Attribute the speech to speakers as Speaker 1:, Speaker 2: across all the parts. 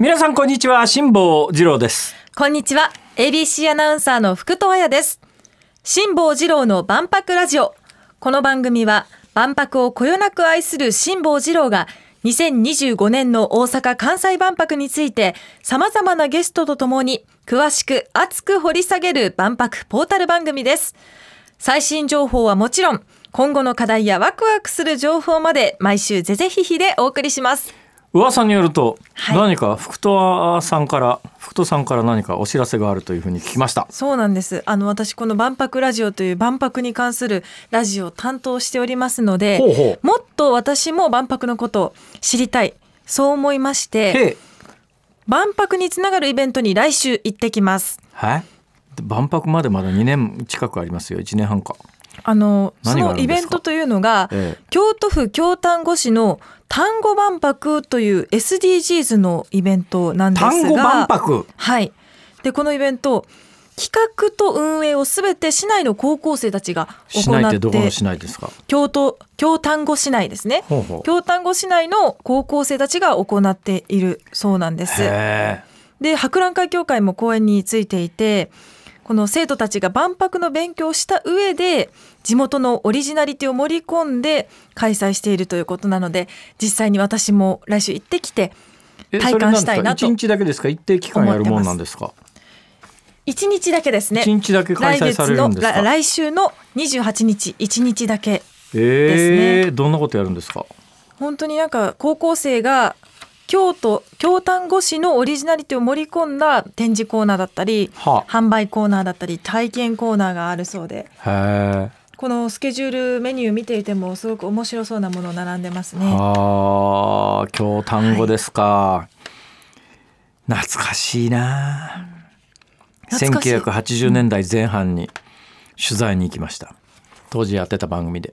Speaker 1: 皆さんこんにちは辛坊治郎です
Speaker 2: こんにちは ABC アナウンサーの福戸彩です辛坊治郎の万博ラジオこの番組は万博をこよなく愛する辛坊治郎が2025年の大阪・関西万博について様々なゲストとともに詳しく熱く掘り下げる万博ポータル番組です最新情報はもちろん今後の課題やワクワクする情報まで毎週ぜぜひひでお送りします
Speaker 1: 噂によると、はい、何か福戸さんから福戸さんから何かお知らせがあるというふうに聞きました
Speaker 2: そうなんですあの私この万博ラジオという万博に関するラジオを担当しておりますのでもっと私も万博のことを知りたいそう思いまして万博につながるイベントに来週行ってきます
Speaker 1: はい万博までまだ2年近くありますよ1年半か
Speaker 2: あのそのイベントというのが、ええ、京都府京丹後市の丹後万博という SDGs のイベントなんですが万博はいでこのイベント企画と運営をすべて市内の高校生たちが行って京都京丹後市内ですね京丹後市内の高校生たちが行っているそうなんですで博覧会協会も公園についていてこの生徒たちが万博の勉強をした上で地元のオリジナリティを盛り込んで開催しているということなので実際に私も来週行ってきて体感したいなと。一
Speaker 1: 日だけですか一定期間やるもんなんですか
Speaker 2: 一日だけですね。一日だけ開催されるんですか。来週の二十八日一日だけで
Speaker 1: すね。えー、どんなことやるんですか。
Speaker 2: 本当になんか高校生が京都京丹後市のオリジナリティを盛り込んだ展示コーナーだったり、はあ、販売コーナーだったり体験コーナーがあるそうでこのスケジュールメニュー見ていてもすごく面白そうなもの並んでますね。
Speaker 1: はあ京丹後ですか、はい、懐かしいな、
Speaker 2: 1980年
Speaker 1: 代前半に取材に行きました当時やってた番組で。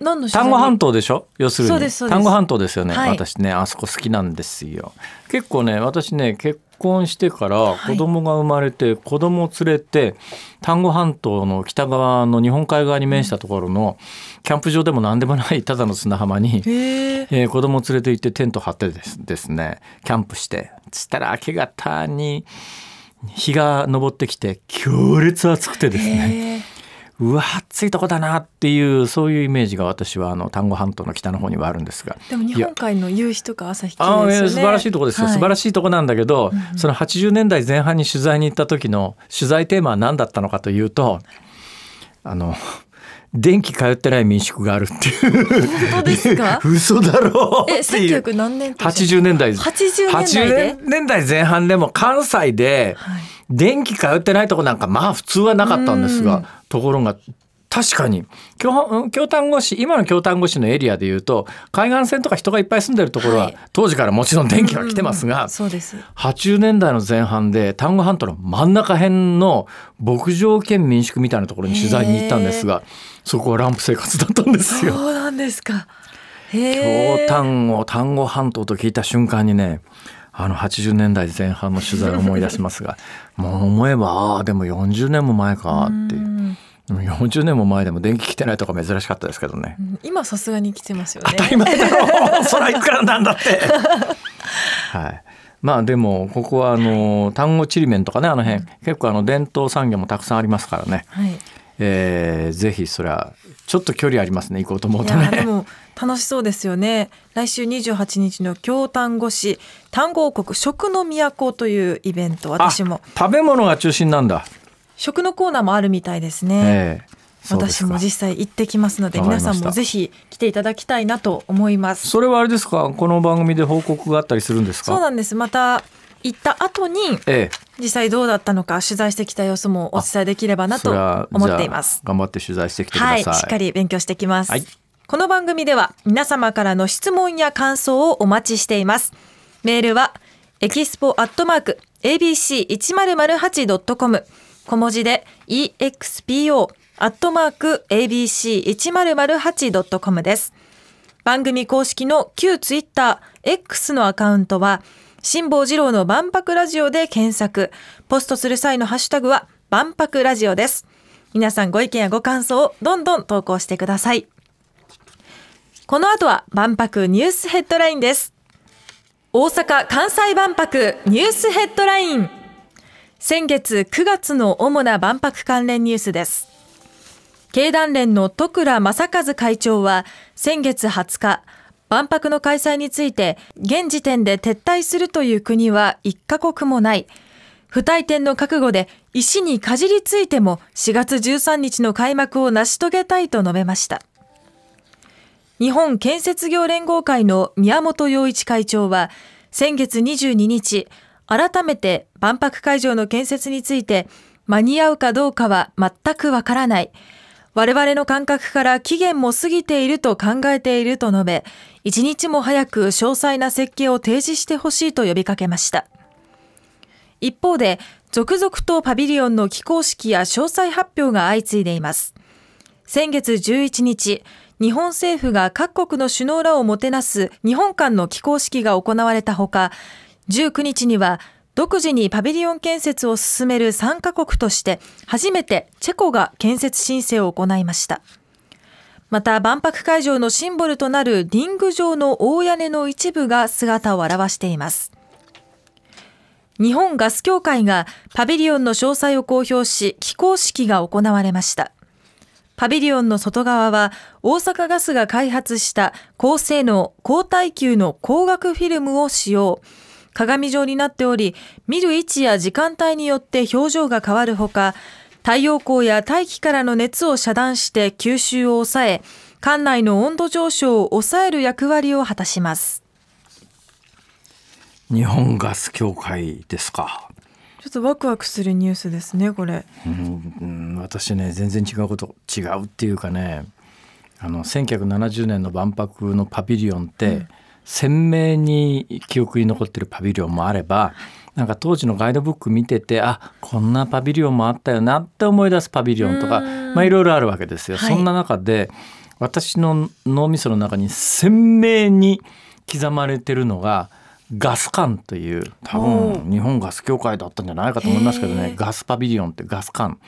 Speaker 2: 何の丹後半島
Speaker 1: でしょ要するに丹後半島ですよね、はい、私ねあそこ好きなんですよ結構ね私ね結婚してから子供が生まれて、はい、子供を連れて丹後半島の北側の日本海側に面したところの、キャンプ場でも何でもないただの砂浜に、えー、子供を連れて行ってテント張ってですですねキャンプしてつったら明け方に日が昇ってきて強烈暑くてですねうわついとこだなっていうそういうイメージが私はあの丹後半島の北の方にはあるんですがでも日本
Speaker 2: 海の夕日とか朝日、ね、あ素晴らしいとこですよ、はい、素晴らしい
Speaker 1: とこなんだけど、うん、その80年代前半に取材に行った時の取材テーマは何だったのかというとあの電気通ってない民宿があるっていう本当ですか 嘘だろうえ1900何年80年代80年代年代前半でも関西で電気通ってないとこなんかまあ普通はなかったんですがところが確かに京京丹後市今の京丹後市のエリアでいうと海岸線とか人がいっぱい住んでるところは、はい、当時からもちろん電気が来てますが、うん、そうです80年代の前半で丹後半島の真ん中辺の牧場兼民宿みたいなところに取材に行ったんですが。そこはランプ生活だったんですよ。そ
Speaker 2: うなんですか。京
Speaker 1: 丹後丹後半島と聞いた瞬間にねあの80年代前半の取材を思い出しますが もう思えばああでも40年も前かっていう。40年も前でも電気来てないとか珍しかったですけどね。
Speaker 2: 今さすがに来てますよね。当たり前だろ。そらい
Speaker 1: くらなんだって。はい。まあでもここはあの丹後ちりめんとかねあの辺、結構あの伝統産業もたくさんありますからね。はい。えー、ぜひそりゃちょっと距離ありますね行こうと思うとね。で
Speaker 2: も楽しそうですよね。来週28日の京丹後市丹後王国食の都というイベント私も
Speaker 1: 食べ物が中心なんだ。
Speaker 2: 食のコーナーもあるみたいですね。
Speaker 1: えー私
Speaker 2: も実際行ってきますので皆さんもぜひ来ていただきたいなと思いますそれはあれですかこの番組で報告があったりするんですかそうなんですまた行った後に、ええ、実際どうだったのか取材してきた様子もお伝えできればなと思っています
Speaker 1: 頑張って取材してきてください、はい、しっか
Speaker 2: り勉強してきます、はい、この番組では皆様からの質問や感想をお待ちしていますメールはエキスポアットマーク abc1008.com 小文字で expo アットマーク abc1008.com です番組公式の旧ツイッター X のアカウントは「辛坊治郎の万博ラジオで検索。ポストする際のハッシュタグは万博ラジオです。皆さんご意見やご感想をどんどん投稿してください。この後は万博ニュースヘッドラインです。大阪・関西万博ニュースヘッドライン。先月9月の主な万博関連ニュースです。経団連の徳良正和会長は先月20日、万博の開催について、現時点で撤退するという国は1カ国もない。不退転の覚悟で石にかじりついても4月13日の開幕を成し遂げたいと述べました。日本建設業連合会の宮本洋一会長は、先月22日、改めて万博会場の建設について、間に合うかどうかは全くわからない。我々の感覚から期限も過ぎていると考えていると述べ、一日も早く詳細な設計を提示してほしいと呼びかけました。一方で、続々とパビリオンの起工式や詳細発表が相次いでいます。先月11日、日本政府が各国の首脳らをもてなす日本間の起工式が行われたほか、19日には独自にパビリオン建設を進める3カ国として初めてチェコが建設申請を行いましたまた万博会場のシンボルとなるリング状の大屋根の一部が姿を現しています日本ガス協会がパビリオンの詳細を公表し起工式が行われましたパビリオンの外側は大阪ガスが開発した高性能高耐久の光学フィルムを使用鏡状になっており、見る位置や時間帯によって表情が変わるほか、太陽光や大気からの熱を遮断して吸収を抑え、館内の温度上昇を抑える役割を果たします。
Speaker 1: 日本ガス協会ですか。
Speaker 2: ちょっとワクワクするニュースですね、これ。
Speaker 1: うん、私ね、全然違うこと、違うっていうかね。あの1970年の万博のパビリオンって、うん鮮明に記憶に残ってるパビリオンもあればなんか当時のガイドブック見ててあこんなパビリオンもあったよなって思い出すパビリオンとかまあいろいろあるわけですよ。はい、そんな中で私の脳みその中に鮮明に刻まれてるのがガス館という多分日本ガス協会だったんじゃないかと思いますけどねガスパビリオンってガス館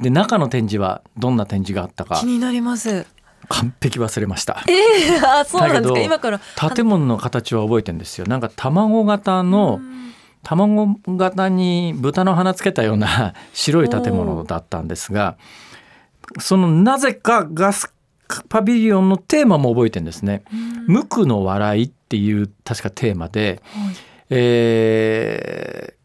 Speaker 1: で中の展示はどんな展示があったか気に
Speaker 2: なります
Speaker 1: 完璧忘れました。
Speaker 2: えー、あそうなんですか今から建
Speaker 1: 物の形は覚えてんですよ。なんか卵型の卵型に豚の鼻つけたような 白い建物だったんですがそのなぜかガスパビリオンのテーマも覚えてんですね。無垢の笑いっていう確かテーマで、はい、えー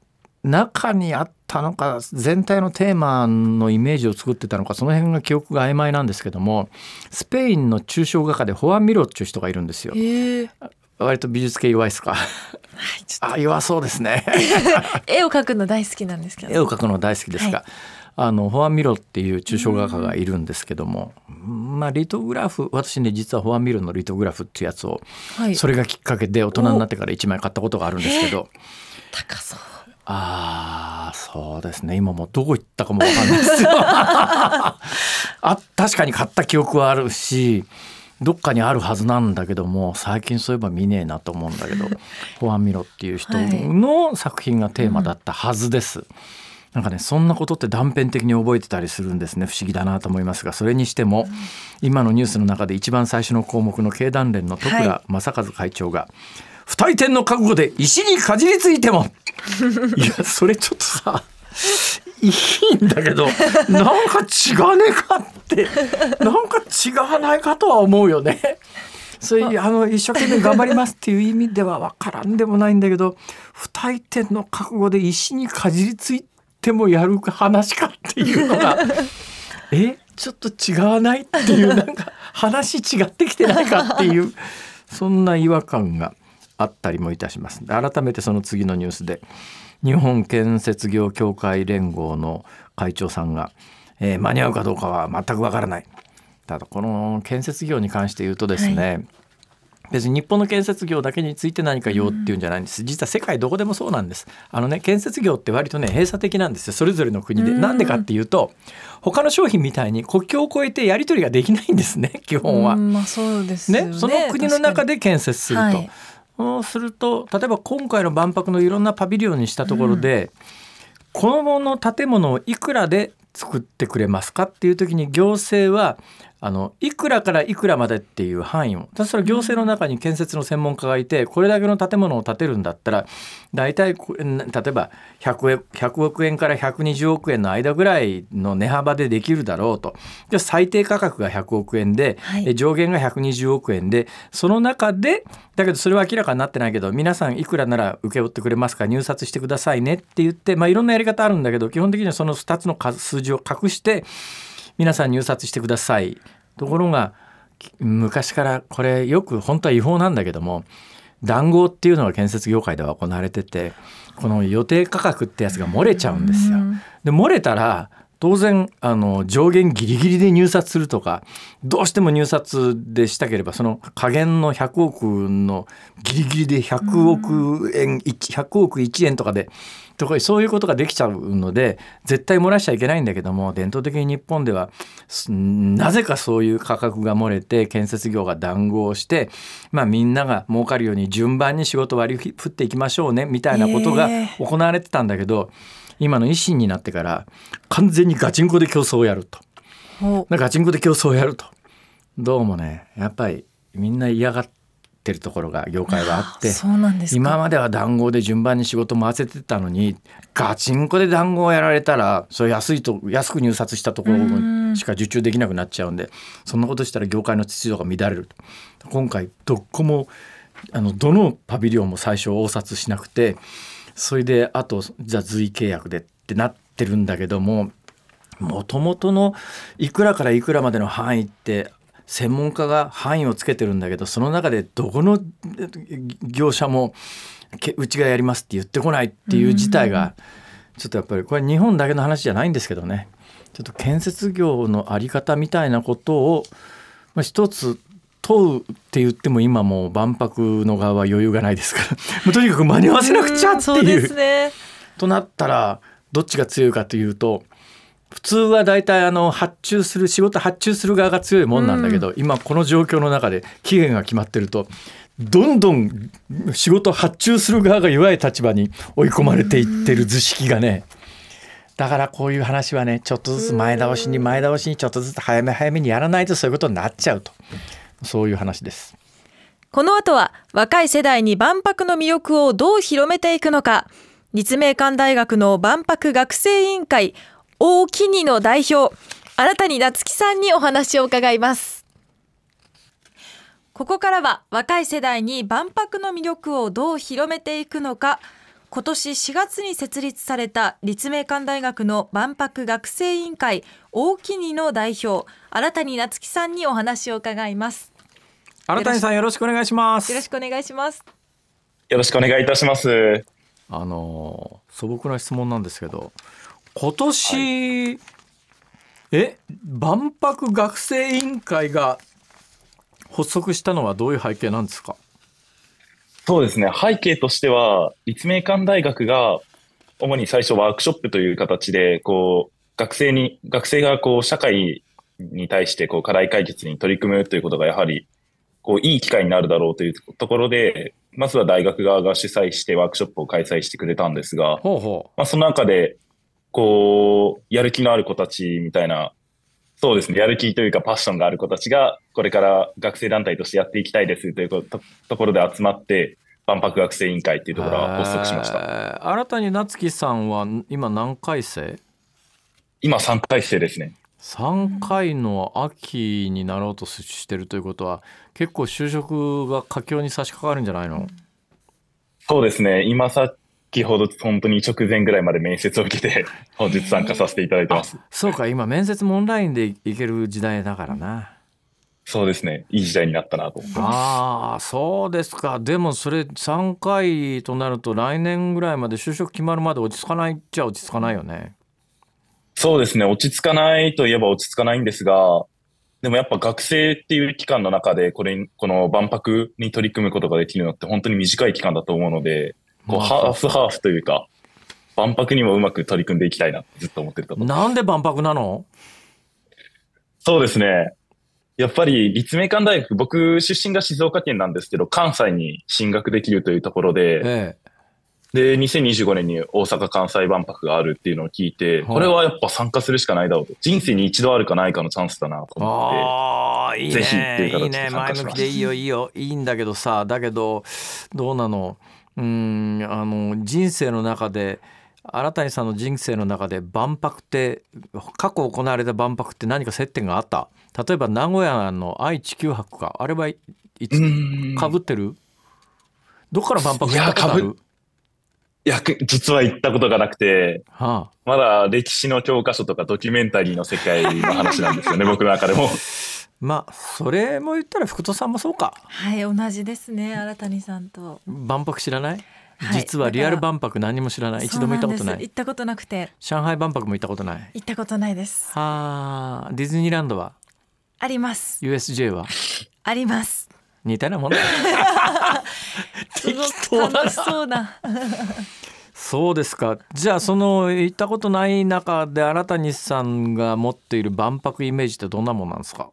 Speaker 1: 中にあったのか全体のテーマのイメージを作ってたのかその辺が記憶が曖昧なんですけどもスペインの抽象画家でホア・ミロっていう人がいるんですよ。割と美術系弱いですか。はい、あ弱そうですね。
Speaker 2: 絵を描くの大好きなんですけど。絵を描
Speaker 1: くの大好きですか。はい、あのホアミロっていう抽象画家がいるんですけども、まあリトグラフ私ね実はホアミロのリトグラフっていうやつを、はい、それがきっかけで大人になってから1枚買ったことがあるんですけど。高そう。ああそうですね今もうどこ行ったかもわかんないで
Speaker 3: すよ あ
Speaker 1: 確かに買った記憶はあるしどっかにあるはずなんだけども最近そういえば見ねえなと思うんだけど「保 安ミロっていう人の作品がテーマだったはずです。はいうんなんかねそんなことって断片的に覚えてたりするんですね不思議だなと思いますがそれにしても、今のニュースの中で一番最初の項目の経団連の徳良正和会長が、はい、不退転の覚悟で石にかじりついてもいやそれちょっとさいいんだけどなんか違うねかってなんか違わないかとは思うよね。そういうあの一生懸命頑張りますっていう意味では分からんでもないんだけど二人転の覚悟で石にかじりついてもやる話かっていうのがえちょっと違わないっていうなんか話違ってきてないかっていうそんな違和感があったりもいたします改めてその次のニュースで日本建設業協会連合の会長さんが、えー、間に合うかどうかは全くわからないただこの建設業に関して言うとですね、はい別に日本の建設業だけについて何か言おうっていうんじゃないんです、実は世界どこでもそうなんですあのね建設業って割とね閉鎖的なんですよそれぞれの国で、な、んでかっていうと他の商品みたいに国境を越えてやり取りができないんですね基本は、まあそうですね、ね、その国の中で建設すると、はい、そうすると例えば今回の万博のいろんなパビリオンにしたところで、この建物をいくらで作ってくれますかっていう時に行政はあのいくらからいくらまでっていう範囲をただそれ行政の中に建設の専門家がいてこれだけの建物を建てるんだったら大体例えば 100, 100, 億円から120億円の間ぐらいの値幅でできるだろうと最低価格が100億円で、はい、上限が120億円でその中でだけどそれは明らかになってないけど皆さんいくらなら請け負ってくれますか入札してくださいねって言って、まあ、いろんなやり方あるんだけど基本的にはその2つの数字を隠して皆さん入札してくださいところが昔からこれよく本当は違法なんだけども談合っていうのが建設業界では行われててこの予定価格ってやつが漏れちゃうんですよ。で漏れたら当然あの上限ギリギリで入札するとかどうしても入札でしたければその下限の100億のギリギリで100億円100億1円とかでとかそういうことができちゃうので絶対漏らしちゃいけないんだけども伝統的に日本ではなぜかそういう価格が漏れて建設業が談合して、まあ、みんなが儲かるように順番に仕事割り振っていきましょうねみたいなことが行われてたんだけど、えー、今の維新になってから完全にガチンコで競争をやると。ガチンコで競争をやると。どうもねやっぱりみんな嫌がっってるところが業界はあって今までは談合で順番に仕事回せてたのにガチンコで談合をやられたらそれ安いと安く入札したところしか受注できなくなっちゃうんでそんなことしたら業界の秩序が乱れると今回どこもあのどのパビリオンも最初応札しなくてそれであとじゃあ随意契約でってなってるんだけどももともとのいくらからいくらまでの範囲って専門家が範囲をつけてるんだけどその中でどこの業者もうちがやりますって言ってこないっていう事態が、ちょっとやっぱりこれ日本だけの話じゃないんですけどねちょっと建設業の在り方みたいなことを、まあ、一つ問うって言っても今もう万博の側は余裕がないですから もうとにかく間に合わせなくちゃっていう。うね、となったらどっちが強いかというと普通は大体あの発注する仕事発注する側が強いもんなんだけど、うん、今この状況の中で期限が決まってるとどんどん仕事発注する側が弱い立場に追い込まれていってる図式がね、だからこういう話はねちょっとずつ前倒しに前倒しにちょっとずつ早め早めにやらないとそういうことになっちゃうとそういう話です。
Speaker 2: この後は若い世代に万博の魅力をどう広めていくのか立命館大学の万博学生委員会大きにの代表、新谷夏樹さんにお話を伺います。ここからは若い世代に万博の魅力をどう広めていくのか、今年4月に設立された立命館大学の万博学生委員会大木にの代表新谷夏樹さんにお話を伺います
Speaker 3: 新
Speaker 1: 谷さんよろしくお願いしま
Speaker 3: すよろし
Speaker 2: くお願いします
Speaker 3: よろしくお願いいたしま
Speaker 1: すあの素朴な質問なんですけど今年、はい、え万博学生委員会が発足したのはどういう背景なんですか
Speaker 3: そうですね背景としては立命館大学が主に最初ワークショップという形でこう学生に学生がこう社会に対してこう課題解決に取り組むということがやはりこういい機会になるだろうというところでまずは大学側が主催してワークショップを開催してくれたんですがまあ、その中でこう、やる気のある子たちみたいな、そうですね、やる気というかパッションがある子たちが、これから学生団体としてやっていきたいですというとところで集まって、万博学生委員会っていうところは発足しまし
Speaker 1: た。新たに夏樹さんは今何回生今
Speaker 3: 3回生ですね。
Speaker 1: 3回の秋になろうとしてるということは結構就職が佳境に差し掛かるんじゃないの
Speaker 3: そうですね今さ先ほど本当に直前ぐらいまで面接を受けて 本日参加させていただいてます。
Speaker 1: そうか、今面接もオンラインでいける時代だからな。
Speaker 3: そうですね。いい時代になったなと思ってます。
Speaker 1: ああ、そうですか。でもそれ3回となると来年ぐらいまで就職決まるまで落ち着かないっちゃ落ち着かないよね。
Speaker 3: そうですね。落ち着かないといえば落ち着かないんですが、でもやっぱ学生っていう期間の中でこれ、この万博に取り組むことができるのって本当に短い期間だと思うので、こう、ハーフハーフというか、万博にもうまく取り組んでいきたいなずっと思ってるとなんで万博なのそうですね。やっぱり立命館大学、僕出身が静岡県なんですけど、関西に進学できるというところで、ええ、で、2025年に大阪・関西万博があるっていうのを聞いて、これはやっぱ参加するしかないだろうと。人生に一度あるかないかのチャンスだなと思って。あ
Speaker 1: あ、いいね。ぜひっていう形で参加しまいいね。前向きでいいよ、いいよ。いいんだけどさ、だけど、どうなのうんあの人生の中で新谷さんの人生の中で万博って過去行われた万博って何か接点があった例えば名古屋の愛・地球博かあれはいつかぶってるどっから万博行ったことある
Speaker 3: いや、実は行ったことがなくて、はあ、まだ歴史の教科書とかドキュメンタリーの世界の話なんですよね、僕の中でも。
Speaker 1: まあそれも言ったら福藤さんもそうか
Speaker 2: はい同じですね新谷さんと
Speaker 1: 万博知らない実はリアル万博何も知らない、は一度も行ったことない行
Speaker 2: ったことなくて
Speaker 1: 上海万博も行ったことない
Speaker 2: 行ったことないです
Speaker 1: はあディズニーランドは
Speaker 2: あります
Speaker 1: USJ は
Speaker 2: あります
Speaker 1: 似たようなもんだ
Speaker 2: 楽しそうな
Speaker 1: そうですかじゃあその行ったことない中で新谷さんが持っている万博イメージってどんなもんなんですか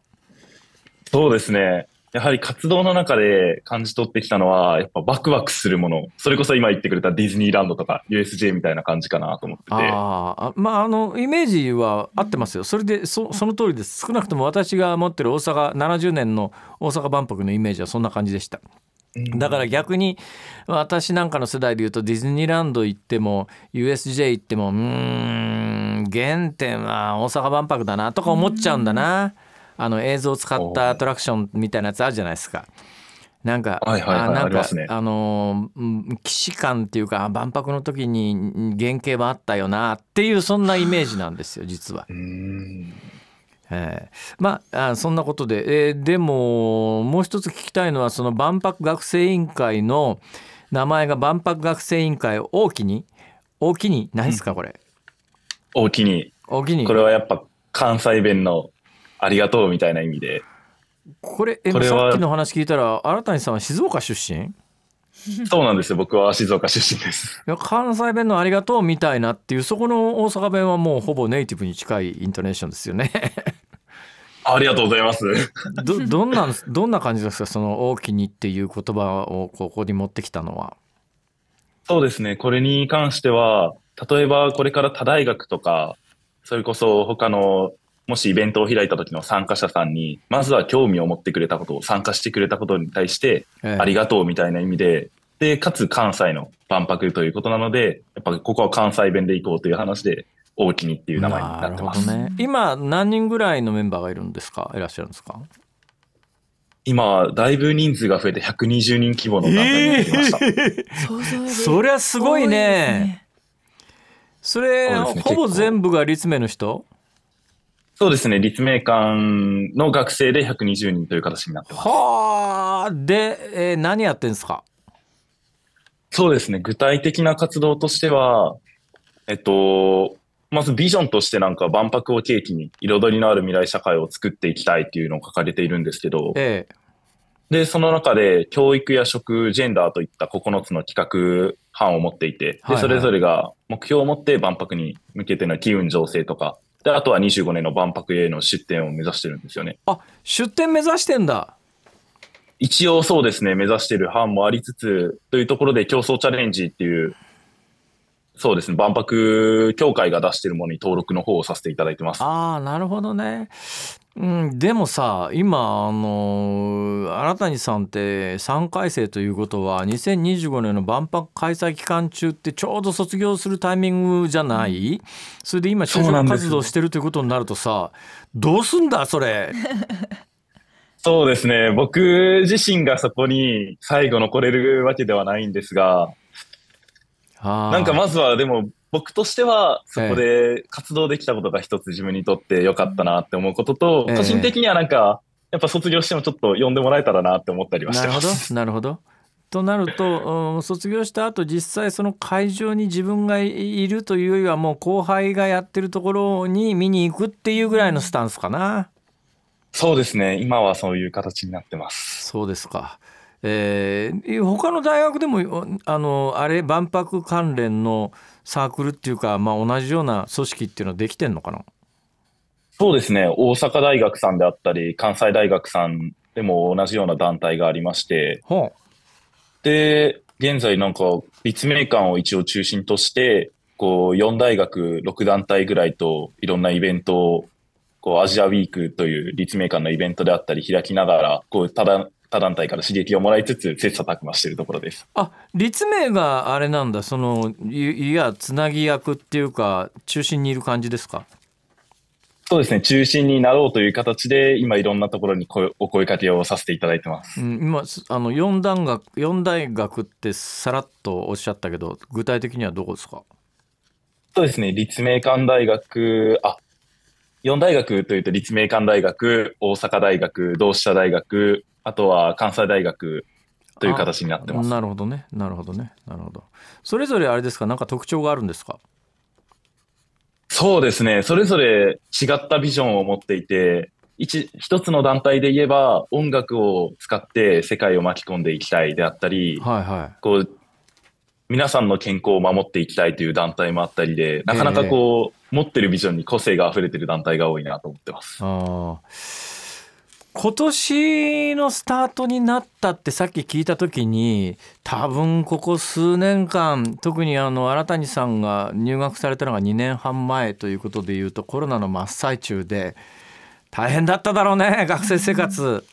Speaker 3: そうですね。やはり活動の中で感じ取ってきたのは、やっぱワクワクするもの。それこそ今言ってくれたディズニーランドとか USJ みたいな感じかなと思ってて。
Speaker 1: あまあ、あの、イメージは合ってますよ。それで、そその通りです。少なくとも私が持ってる大阪、70年の大阪万博のイメージはそんな感じでした。だから逆に私なんかの世代でいうとディズニーランド行っても USJ 行ってもうん原点は大阪万博だなとか思っちゃうんだな。あの映像を使ったアトラクションみたいなやつあるじゃないですか。なんか、あなんかあ、ね、あの既視感っていうか万博の時に原型はあったよなっていうそんなイメージなんですよ実は。えー、まあそんなことで、えー、でももう一つ聞きたいのはその万博学生委員会の名前が万博学生委員会大きに大きに何ですかこれ、
Speaker 3: うん、大きに大きにこれはやっぱ関西弁のありがとうみたいな意味で。
Speaker 1: これ、これさっきの話聞いたら、新谷さんは静岡出身
Speaker 3: そうなんですよ。僕は静岡出身です。
Speaker 1: いや関西弁のありがとうみたいなっていう、そこの大阪弁はもうほぼネイティブに近いイントネーションですよね。
Speaker 3: ありがとうございます。
Speaker 1: ど、どんな、どんな感じですかその大きにっていう言葉をここに持ってきたのは。
Speaker 3: そうですね。これに関しては、例えばこれから他大学とか、それこそ他のもしイベントを開いた時の参加者さんに、まずは興味を持ってくれたことを、参加してくれたことに対して、ありがとうみたいな意味で、で、かつ関西の万博ということなので、やっぱりここは関西弁で行こうという話で、大きにっていう名前になってます。ね、
Speaker 1: 今、何人ぐらいのメンバーがいるんですかいらっしゃるんですか今、
Speaker 3: だいぶ人数が増えて120人規模の団体になっました。
Speaker 1: えー、そり
Speaker 3: ゃすごいね。いね
Speaker 1: それ、ね、ほぼ
Speaker 3: 全部が立命の人そうですね、立命館の学生で120人という形になってます。はあ、で、えー、何やってんですかそうですね、具体的な活動としては、えっと、まずビジョンとしてなんか万博を契機に彩りのある未来社会を作っていきたいっていうのを書かれているんですけど、ええ、で、その中で教育や食、ジェンダーといった9つの企画班を持っていて、でそれぞれが目標を持って万博に向けての機運醸成とか、で、あとは25年の万博への出展を目指してるんですよね。あ、出展目指してんだ。一応そうですね、目指してる班もありつつ、というところで競争チャレンジっていうそうですね、万博協会が出しているものに登録の方をさせていただいてます。
Speaker 1: ああ、なるほどね。うん、でもさ今あの新谷さんって3回生ということは2025年の万博開催期間中ってちょうど卒業するタイミングじゃない、うん、それで今就職活動してるというこ
Speaker 3: とになるとさどうすんだそれ そうですね僕自身がそこに最後残れるわけではないんですがなんかまずはでも僕としてはそこで活動できたことが一つ自分にとって良かったなって思うことと、個人的にはなんかやっぱ卒業してもちょっと呼んでもらえたらなって思ったりはしてます。なるほど
Speaker 1: となると、うん、卒業した後実際その会場に自分がいるというよりはもう後輩がやってるところに見に行くっていうぐらいのスタンスかな。そうですね今はそういう形になってます。そうですか。えー、他の大学でもあのあれ万博関連のサークルっていうか、まあ、同じような組織っていうのはできてんのかな
Speaker 3: そうですね大阪大学さんであったり関西大学さんでも同じような団体がありまして、で現在なんか立命館を一応中心としてこう4大学6団体ぐらいといろんなイベントをこうアジアウィークという立命館のイベントであったり開きながらこうただ他団体から刺激をもらいつつ切磋琢磨しているところです
Speaker 1: あ立命があれなんだそのいやつなぎ役っていうか中心にいる感じですか
Speaker 3: そうですね中心になろうという形で今いろんなところに声お声かけをさせていただいてます、うん、今あの四段学四大学ってさらっとおっしゃったけど
Speaker 1: 具体的にはどこですか
Speaker 3: そうですね立命館大学あ四大学というと立命館大学、大阪大学、同志社大学、あとは関西大学という形になってます。なる
Speaker 1: ほどね、なるほどね、なるほど。それぞれあれですか、なんか
Speaker 3: 特徴があるんですか。そうですね、それぞれ違ったビジョンを持っていて、一一つの団体で言えば音楽を使って世界を巻き込んでいきたいであったり、はいはい、こう皆さんの健康を守っていきたいという団体もあったりで、なかなかこう、えー、持ってるビジョンに個性が溢れてる団体が多いなと思ってま
Speaker 1: す。あ今年のスタートになったってさっき聞いた時に多分ここ数年間特にあの新谷さんが入学されたのが2年半前ということでいうとコロナの真っ最中で大変だっただろうね 学生生活。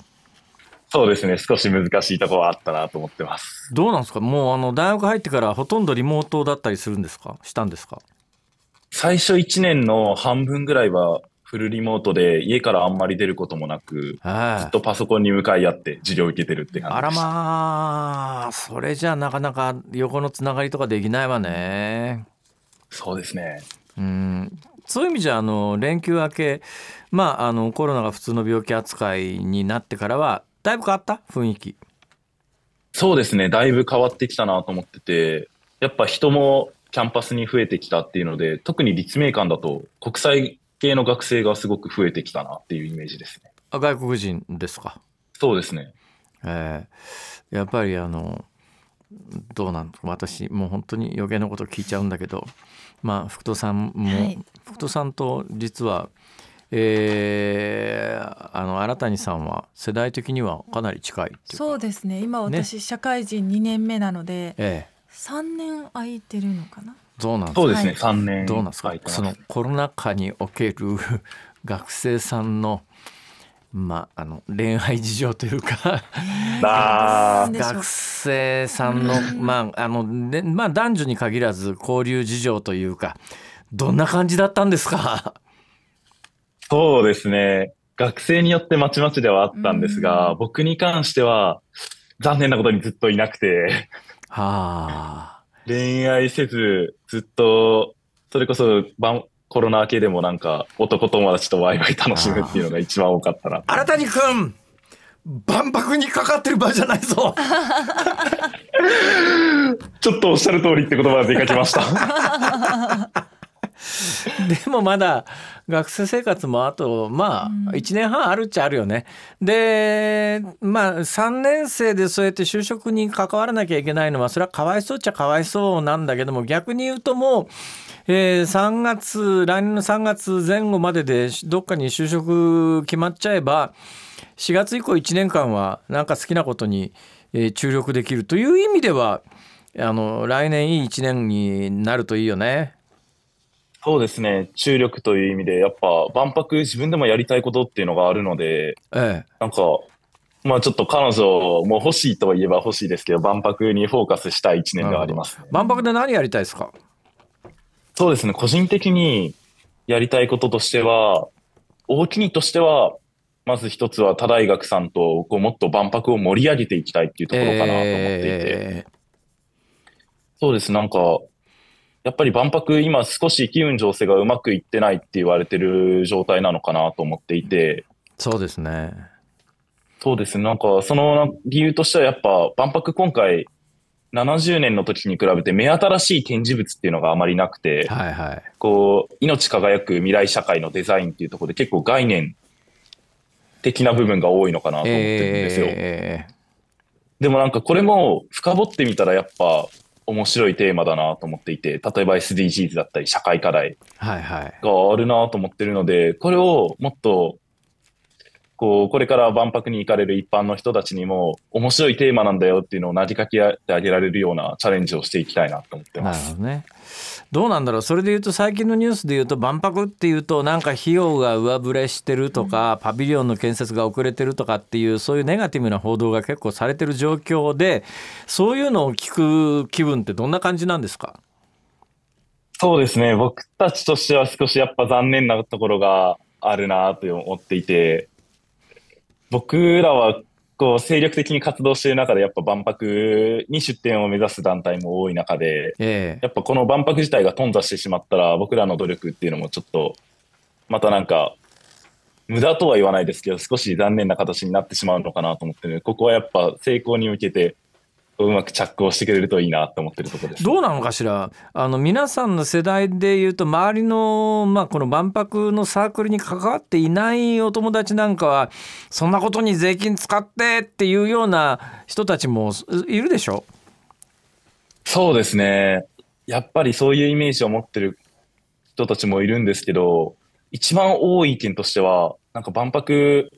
Speaker 1: そうで
Speaker 3: すね少し難しいところはあったなと思ってます。
Speaker 1: どうなんですかもうあの大学入ってからほとんどリモ
Speaker 3: ートだったりするんですかしたんですか最初1年の半分ぐらいはフルリモートで家からあんまり出ることもなく、ずっとパソコンに向かい合って授業受けてるって感じあら
Speaker 1: まあ、それじゃなかなか横のつながりとかできないわね。そうです
Speaker 3: ね。うん、
Speaker 1: そういう意味じゃあの連休明け、まあ、あのコロナが普通の病気扱いになってからはだいぶ変わった
Speaker 3: 雰囲気そうですねだいぶ変わってきたなと思っててやっぱ人もキャンパスに増えてきたっていうので特に立命館だと国際系の学生がすごく増えてきたなっていうイメージですね。あ外国人ですかそうですね。
Speaker 1: えー、やっぱりあのどうなん私もう本当に余計なこと聞いちゃうんだけど、まあ、福戸さんも、はい、福戸さんと実は、えー、あの新谷さんは世代的にはかなり近いそ
Speaker 2: うですね今私、ね、社会人2年目なので、ええ、3年空いてるのかなどうなんですかそうですね、3年どうなんですかその
Speaker 1: コロナ禍における 学生さんのまあ、あの恋愛事情というか 学生さんの,、まああのねまあ、男女に限らず交流事情というかどんな感じだったんですか
Speaker 3: そうですね学生によってまちまちではあったんですが、僕に関しては残念なことにずっといなくてはあ恋愛せず、ずっと、それこそ、コロナ明けでもなんか、男友達とワイワイ楽しむっていうのが一番多かったな。新谷君。万博にかかってる場合じゃないぞ ちょっとおっしゃる通りって言
Speaker 1: 葉が出かけました でもまだ学生生活もあとまあ1年半あるっちゃあるよね。でまあ3年生でそうやって就職に関わらなきゃいけないのはそれはかわいそうっちゃかわいそうなんだけども逆に言うともう。えー、3月来年の3月前後まででどっかに就職決まっちゃえば4月以降1年間はなんか好きなことに、えー、注力できるという意味ではあの来年いい1
Speaker 3: 年になるといいよね。そうですね、注力という意味で、やっぱ万博、自分でもやりたいことっていうのがあるので、ええ、なんか、まあちょっと彼女も欲しいとは言えば欲しいですけど、万博にフォーカスしたい1年ではあります、ね、万博で何やりたいですかそうですね、個人的にやりたいこととしては、大きにとしては、まず一つは他大学さんとこうもっと万博を盛り上げていきたいっていうところかなと思っていて、えー、そうです、なんか、やっぱり万博、今少し機運情勢がうまくいってないって言われてる状態なのかなと思っていて。そうですね。そうですね。なんか、その理由としてはやっぱ万博今回70年の時に比べて目新しい展示物っていうのがあまりなくて、はいはい、こう、命輝く未来社会のデザインっていうところで結構概念的な部分が多いのかなと思ってるんですよ。えー、でもなんかこれも深掘ってみたらやっぱ面白いテーマだなと思っていて、例えば SDGs だったり社会課題があるなと思ってるので、はいはい、これをもっとこう、これから万博に行かれる一般の人たちにも、面白いテーマなんだよっていうのをなじかけてあげられるようなチャレンジをしていきたいなと思ってます。
Speaker 1: どね。どうなんだろうそれでいうと最近のニュースでいうと万博っていうとなんか費用が上振れしてるとか、パビリオンの建設が遅れてるとかっていうそういうネガティブな報道が結構されてる状況でそういうのを聞く気分ってどんな感じなんですか
Speaker 3: そうですね僕たちとしては少しやっぱ残念なところがあるなと思っていて僕らはこう精力的に活動している中でやっぱ万博に出店を目指す団体も多い中で、えー、やっぱこの万博自体が頓挫してしまったら僕らの努力っていうのもちょっとまたなんか無駄とは言わないですけど少し残念な形になってしまうのかなと思って、ね、ここはやっぱ成功に向けてうまく着工してくれるといいなと思ってるとこです。どうなのかし
Speaker 1: らあの皆さんの世代でいうと周りの,、まあこの万博のサークルに関わっていないお友達なんかはそんなことに税金使ってっていうような人たちもいるでしょ
Speaker 3: そうですねやっぱりそういうイメージを持ってる人たちもいるんですけど一番多い意見としてはなんか万博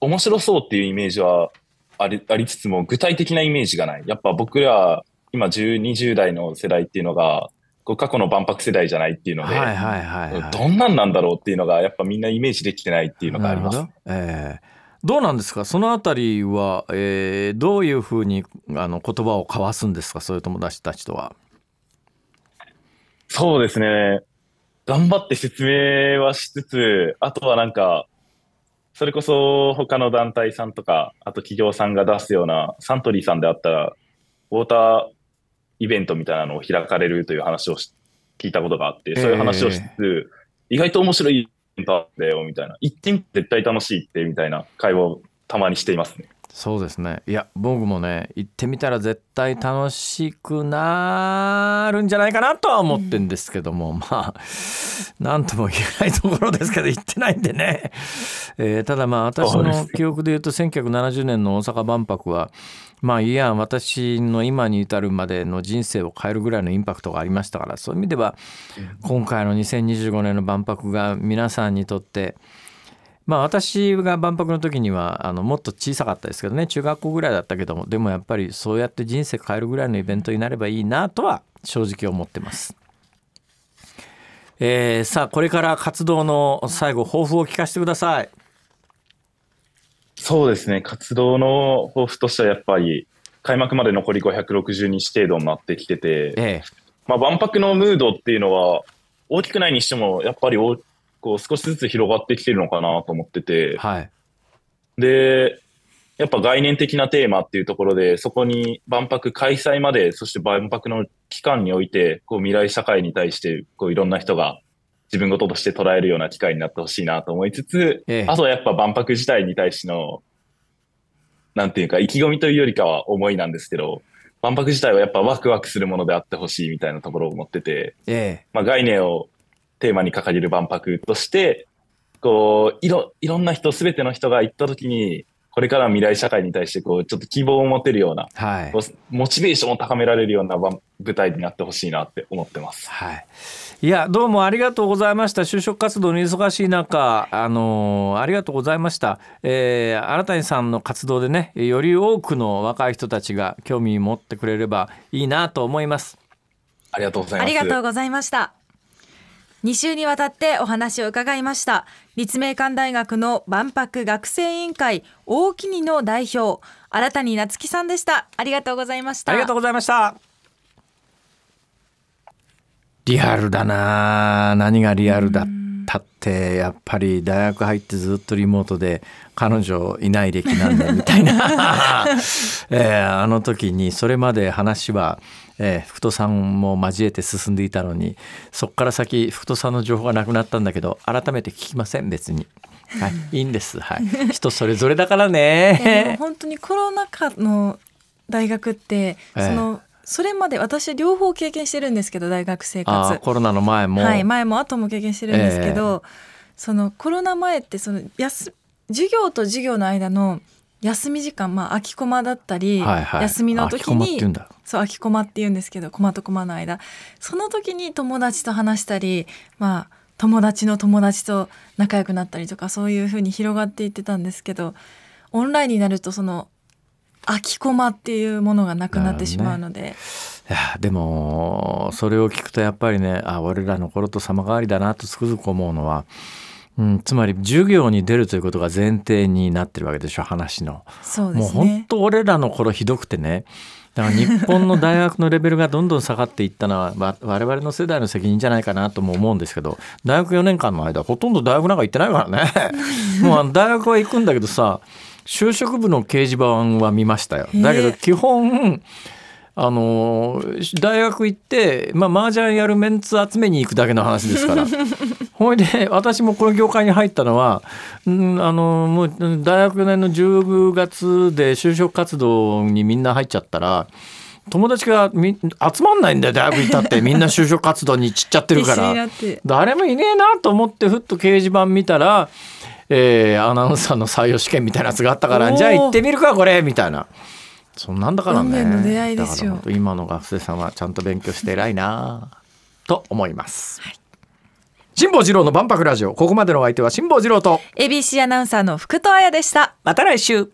Speaker 3: 面白そうっていうイメージはありありつつも、具体的なイメージがない。やっぱ僕ら、今10、20代の世代っていうのが、こ過去の万博世代じゃないっていうので、はいはいはいはい、どんなんなんだろうっていうのが、やっぱみんなイメージできてないっていうのがあります、ね。えどうなんですかそのあたりは、
Speaker 1: えー、どういうふうにあの言葉を交わすんですかそういう友達たちとは。
Speaker 3: そうですね。頑張って説明はしつつ、あとはなんか、それこそ他の団体さんとか、あと企業さんが出すような、サントリーさんであったら、ウォーターイベントみたいなのを開かれるという話を聞いたことがあって、そういう話をしつつ、意外と面白いイベントだよ、みたいな。一見絶対楽しいって、みたいな会話をたまにしていますね。
Speaker 1: そうですねいや僕もね行ってみたら絶対楽しくなるんじゃないかなとは思ってんですけども、うん、まあ何とも言えないところですけど行ってないんでね、えー、ただまあ私の記憶で言うと1970年の大阪万博はまあいや私の今に至るまでの人生を変えるぐらいのインパクトがありましたからそういう意味では今回の2025年の万博が皆さんにとって、まあ私が万博の時にはあのもっと小さかったですけどね中学校ぐらいだったけどもでもやっぱりそうやって人生変えるぐらいのイベントになればいいなとは正直思ってます。えー、さあこれから活動の最
Speaker 3: 後抱負を聞かせてください。そうですね活動の抱負としてはやっぱり開幕まで残り560日程度になってきてて、ええ、まあ、万博のムードっていうのは大きくないにしてもやっぱり大きこう少しずつ広がってきてるのかなと思ってて、はい、で、やっぱ概念的なテーマっていうところで、そこに万博開催まで、そして万博の期間において、こう未来社会に対して、こういろんな人が自分事として捉えるような機会になってほしいなと思いつつ、ええ、あとはやっぱ万博自体に対しての、なんていうか、意気込みというよりかは思いなんですけど、万博自体はやっぱワクワクするものであってほしいみたいなところを持ってて、ええ、まあ概念をテーマに掲げる万博として、こう、いろ、いろんな人、すべての人が行った時に、これからの未来社会に対して、こう、ちょっと希望を持てるような、はい、モチベーションを高められるような舞台になってほしいなって思ってます。はい。
Speaker 1: いや、どうもありがとうございました。就職活動に忙しい中、あのー、ありがとうございました。えー、新谷さんの活動でね、より多くの若い人たちが興味持ってくれればいいなと思います。あ
Speaker 2: りがとうございます。ありがとうございました。2週にわたってお話を伺いました立命館大学の万博学生委員会大木にの代表新谷夏樹さんでしたありがとうございましたありがとうございました
Speaker 1: リアルだな何がリアルだったってやっぱり大学入ってずっとリモートで彼女いない歴なんだみたいな、えー、あの時にそれまで話はえー、福戸さんも交えて進んでいたのにそこから先福戸さんの情報がなくなったんだけど改めて聞きません別に。はい、いいんです、はい、人それぞれだからね
Speaker 2: 本当にコロナ禍の大学って、その、えそれまで私両方経験してるんですけど大学生活コロ
Speaker 1: ナの前も、はい、前
Speaker 2: も後も経験してるんですけど、えー、そのコロナ前ってそのやす授業と授業の間の休み時間まあ空き駒だったり、はいはい、休みの時にそう空き駒って言うんですけど駒と駒の間その時に友達と話したりまあ友達の友達と仲良くなったりとかそういうふうに広がっていってたんですけどオンラインになるとその空き駒っていうものがなくなってしまうので。ね、
Speaker 1: いやでもそれを聞くとやっぱりねあ俺らの頃と様変わりだなとつくづく思うのはうん、つまり授業に出るということが前提になってるわけでしょ話の
Speaker 2: そうです、ね、もう本
Speaker 1: 当俺らの頃ひどくてねだから日本の大学のレベルがどんどん下がっていったのは 我々の世代の責任じゃないかなとも思うんですけど大学4年間の間ほとんど大学なんか行ってないからね もう大学は行くんだけどさ就職部の掲示板は見ましたよ。だけど基本あの大学行って、まジ麻雀やるメンツ集めに行くだけの話ですから ほいで私もこの業界に入ったのは、うん、あのもう大学4年の10月で就職活動にみんな入っちゃったら。友達がみ集まんないんだよ大学に行ったってみんな就職活動に散っちゃってるから誰もいねえなと思ってふっと掲示板見たら、えー、アナウンサーの採用試験みたいなやつがあったからじゃあ行ってみるかこれみたいな。そんなんだからね。の出会いですよ。今の学生さんはちゃんと勉強して偉いなと思います。はい辛坊治郎の万博ラジオここまでのお相手は辛坊治郎と
Speaker 2: ABC アナウンサーの福戸彩でした
Speaker 1: また来週